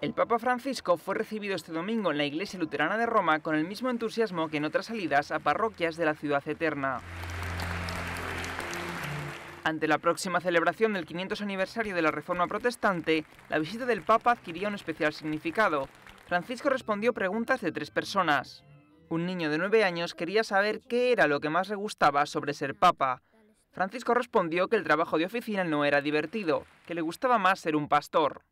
El Papa Francisco fue recibido este domingo en la Iglesia Luterana de Roma con el mismo entusiasmo que en otras salidas a parroquias de la ciudad eterna. Ante la próxima celebración del 500 aniversario de la Reforma Protestante, la visita del Papa adquiría un especial significado. Francisco respondió preguntas de tres personas. Un niño de nueve años quería saber qué era lo que más le gustaba sobre ser Papa. Francisco respondió que el trabajo de oficina no era divertido, que le gustaba más ser un pastor.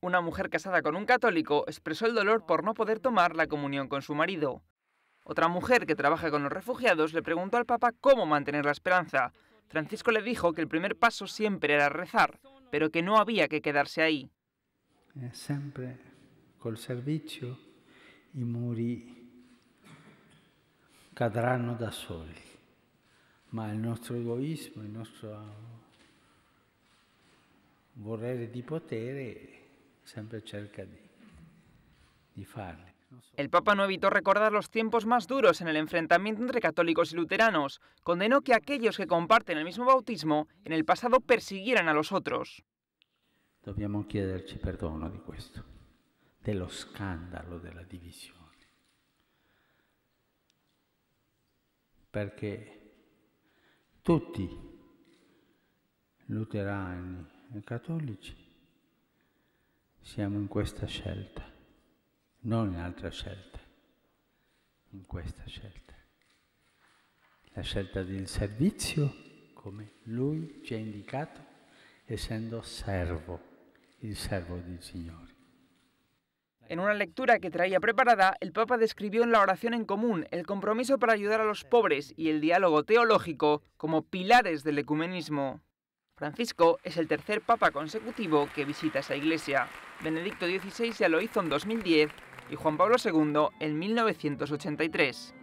Una mujer casada con un católico expresó el dolor por no poder tomar la comunión con su marido. Otra mujer que trabaja con los refugiados le preguntó al Papa cómo mantener la esperanza. Francisco le dijo que el primer paso siempre era rezar, pero que no había que quedarse ahí. Eh, siempre el servicio y muri cadranno da soli, ma il nostro egoismo, il nostro siempre cerca de, de El Papa no evitó recordar los tiempos más duros en el enfrentamiento entre católicos y luteranos. Condenó que aquellos que comparten el mismo bautismo en el pasado persiguieran a los otros. Dobbiamo chiederci perdono di questo, dello scandalo della divisione. Perché tutti, luterani e cattolici, Siamo in questa scelta, non in altra scelta, in questa scelta. La scelta del servizio, come Lui ci ha indicato, essendo servo, il servo del Signore. En una lectura que traía preparada, el Papa describió en la oración en común el compromiso para ayudar a los pobres y el diálogo teológico como pilares del ecumenismo. Francisco es el tercer papa consecutivo que visita esa iglesia. Benedicto XVI ya lo hizo en 2010 y Juan Pablo II en 1983.